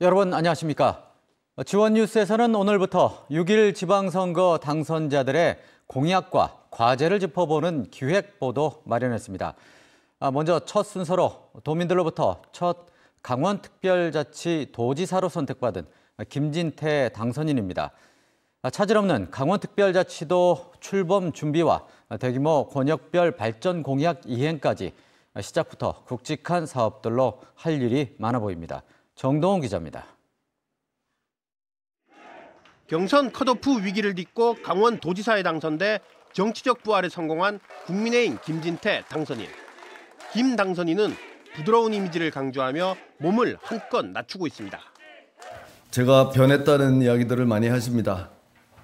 여러분 안녕하십니까? 지원뉴스에서는 오늘부터 6일 지방선거 당선자들의 공약과 과제를 짚어보는 기획보도 마련했습니다. 아, 먼저 첫 순서로 도민들로부터 첫 강원특별자치도지사로 선택받은 김진태 당선인입니다. 아, 차질 없는 강원특별자치도 출범 준비와 대규모 권역별 발전 공약 이행까지 시작부터 굵직한 사업들로 할 일이 많아 보입니다. 정동호 기자입니다. 경선 컷오프 위기를 딛고 강원 도지사에 당선돼 정치적 부활에 성공한 국민의힘 김진태 당선인. 김 당선인은 부드러운 이미지를 강조하며 몸을 한껏 낮추고 있습니다. 제가 변했다는 이야기들을 많이 하십니다.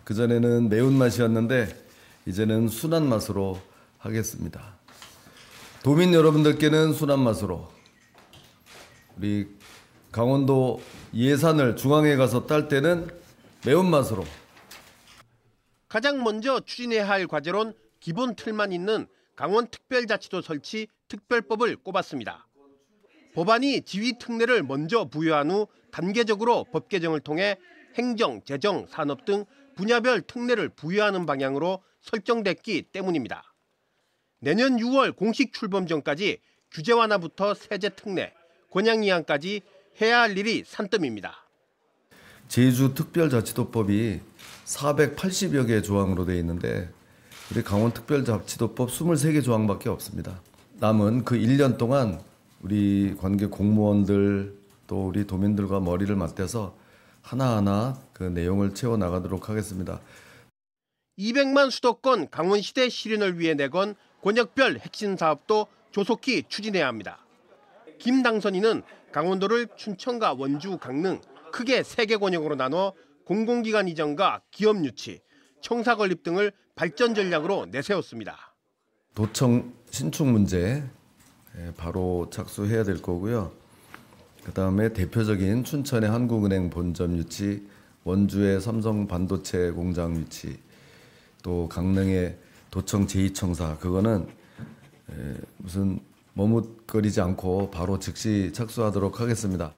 그전에는 매운맛이었는데 이제는 순한 맛으로 하겠습니다. 도민 여러분들께는 순한 맛으로 우리 강원도 예산을 중앙에 가서 딸 때는 매운맛으로. 가장 먼저 추진해야 할 과제론 기본 틀만 있는 강원특별자치도 설치 특별법을 꼽았습니다. 법안이 지휘 특례를 먼저 부여한 후 단계적으로 법 개정을 통해 행정, 재정, 산업 등 분야별 특례를 부여하는 방향으로 설정됐기 때문입니다. 내년 6월 공식 출범 전까지 규제 완화부터 세제 특례, 권양 이항까지 해야 할 일이 산더미입니다. 제주특별자치도법이 480여 개 조항으로 되어 있는데 우리 강원특별자치도법 23개 조항밖에 없습니다. 남은 그 1년 동안 우리 관계 공무원들 또 우리 도민들과 머리를 맞대서 하나하나 그 내용을 채워 나가도록 하겠습니다. 200만 수도권 강원시대 실현을 위해 내건 권역별 핵심 사업도 조속히 추진해야 합니다. 김당선인은 강원도를 춘천과 원주, 강릉 크게 세 개 권역으로 나눠 공공기관 이전과 기업 유치, 청사 건립 등을 발전 전략으로 내세웠습니다. 도청 신축 문제 예, 바로 착수해야 될 거고요. 그다음에 대표적인 춘천의 한국은행 본점 유치, 원주의 삼성 반도체 공장 유치, 또 강릉의 도청 제2청사 그거는 예, 무슨 머뭇거리지 않고 바로 즉시 착수하도록 하겠습니다.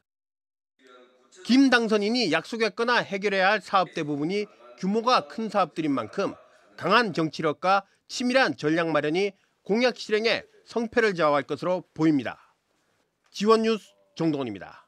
김 당선인이 약속했거나 해결해야 할 사업 대부분이 규모가 큰 사업들인 만큼 강한 정치력과 치밀한 전략 마련이 공약 실행에 성패를 좌우할 것으로 보입니다. 지원뉴스 정동원입니다.